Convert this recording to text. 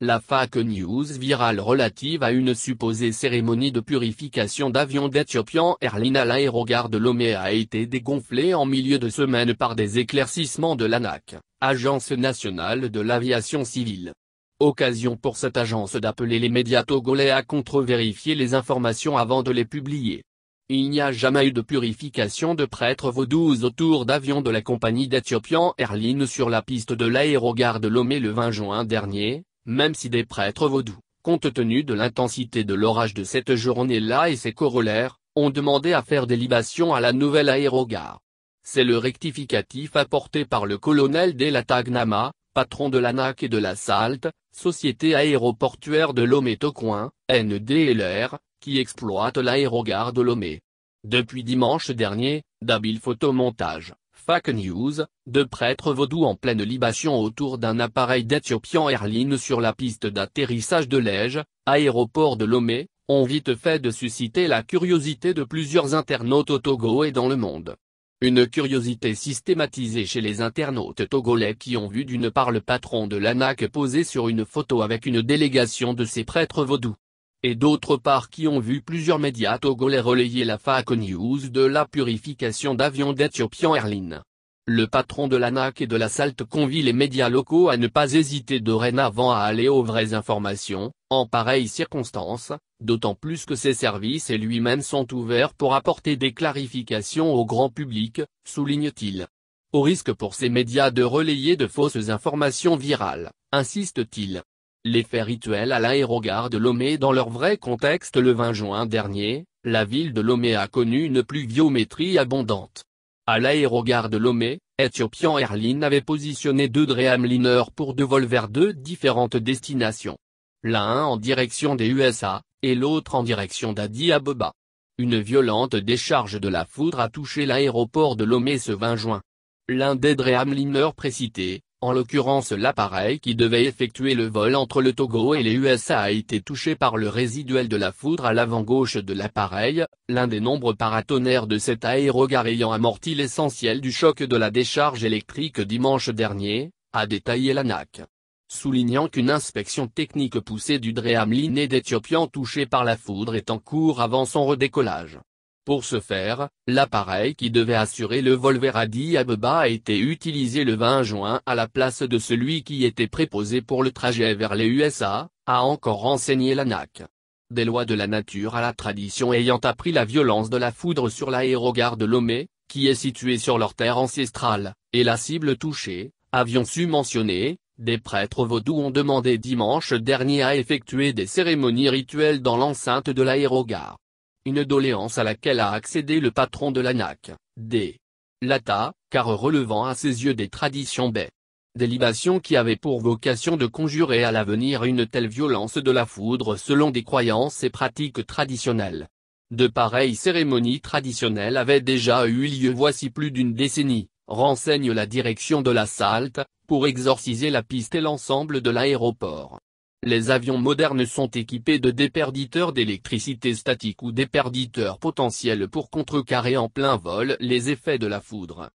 la FAC News virale relative à une supposée cérémonie de purification d'avions d'Ethiopian Airlines à l'aérogare de Lomé a été dégonflée en milieu de semaine par des éclaircissements de l'ANAC, Agence nationale de l'aviation civile. Occasion pour cette agence d'appeler les médias togolais à contre-vérifier les informations avant de les publier. Il n'y a jamais eu de purification de prêtres vaudous autour d'avions de la compagnie d'Ethiopian Airlines sur la piste de l'aérogare de Lomé le 20 juin dernier, même si des prêtres vaudous, compte tenu de l'intensité de l'orage de cette journée-là et ses corollaires, ont demandé à faire des libations à la nouvelle aérogare. C'est le rectificatif apporté par le colonel Delatagnama, patron de l'ANAC et de la SALT, Société aéroportuaire de lomé NDLR, qui exploite l'aérogare de Lomé. Depuis dimanche dernier, d'habiles photomontages, Fake News, deux prêtres vaudous en pleine libation autour d'un appareil d'Ethiopian Airlines sur la piste d'atterrissage de Lège, aéroport de Lomé, ont vite fait de susciter la curiosité de plusieurs internautes au Togo et dans le monde. Une curiosité systématisée chez les internautes togolais qui ont vu d'une part le patron de l'ANAC posé sur une photo avec une délégation de ces prêtres vaudous et d'autre part qui ont vu plusieurs médias togolais relayer la FAC News de la purification d'avions d'Ethiopian Airlines. Le patron de l'ANAC et de la SALT convie les médias locaux à ne pas hésiter dorénavant à aller aux vraies informations, en pareilles circonstances, d'autant plus que ses services et lui-même sont ouverts pour apporter des clarifications au grand public, souligne-t-il. Au risque pour ces médias de relayer de fausses informations virales, insiste-t-il. Les faits rituels à l'aérogare de Lomé dans leur vrai contexte le 20 juin dernier, la ville de Lomé a connu une pluviométrie abondante. À l'aérogare de Lomé, Ethiopian Airline avait positionné deux dreamliners pour deux vols vers deux différentes destinations. L'un en direction des USA, et l'autre en direction d'Addis Abeba. Une violente décharge de la foudre a touché l'aéroport de Lomé ce 20 juin. L'un des dreamliners précités, en l'occurrence l'appareil qui devait effectuer le vol entre le Togo et les USA a été touché par le résiduel de la foudre à l'avant-gauche de l'appareil, l'un des nombreux paratonnerres de cet aérogare ayant amorti l'essentiel du choc de la décharge électrique dimanche dernier, a détaillé l'ANAC. Soulignant qu'une inspection technique poussée du Dreamliner d'Éthiopien touché par la foudre est en cours avant son redécollage. Pour ce faire, l'appareil qui devait assurer le vol vers Addis Abeba a été utilisé le 20 juin à la place de celui qui était préposé pour le trajet vers les USA, a encore renseigné l'ANAC. Des lois de la nature à la tradition ayant appris la violence de la foudre sur l'aérogare de Lomé, qui est située sur leur terre ancestrale, et la cible touchée, avions su mentionner, des prêtres vaudous ont demandé dimanche dernier à effectuer des cérémonies rituelles dans l'enceinte de l'aérogare une doléance à laquelle a accédé le patron de l'ANAC, D. Lata, car relevant à ses yeux des traditions b. Des qui avaient pour vocation de conjurer à l'avenir une telle violence de la foudre selon des croyances et pratiques traditionnelles. De pareilles cérémonies traditionnelles avaient déjà eu lieu voici plus d'une décennie, renseigne la direction de la Salte, pour exorciser la piste et l'ensemble de l'aéroport. Les avions modernes sont équipés de déperditeurs d'électricité statique ou déperditeurs potentiels pour contrecarrer en plein vol les effets de la foudre.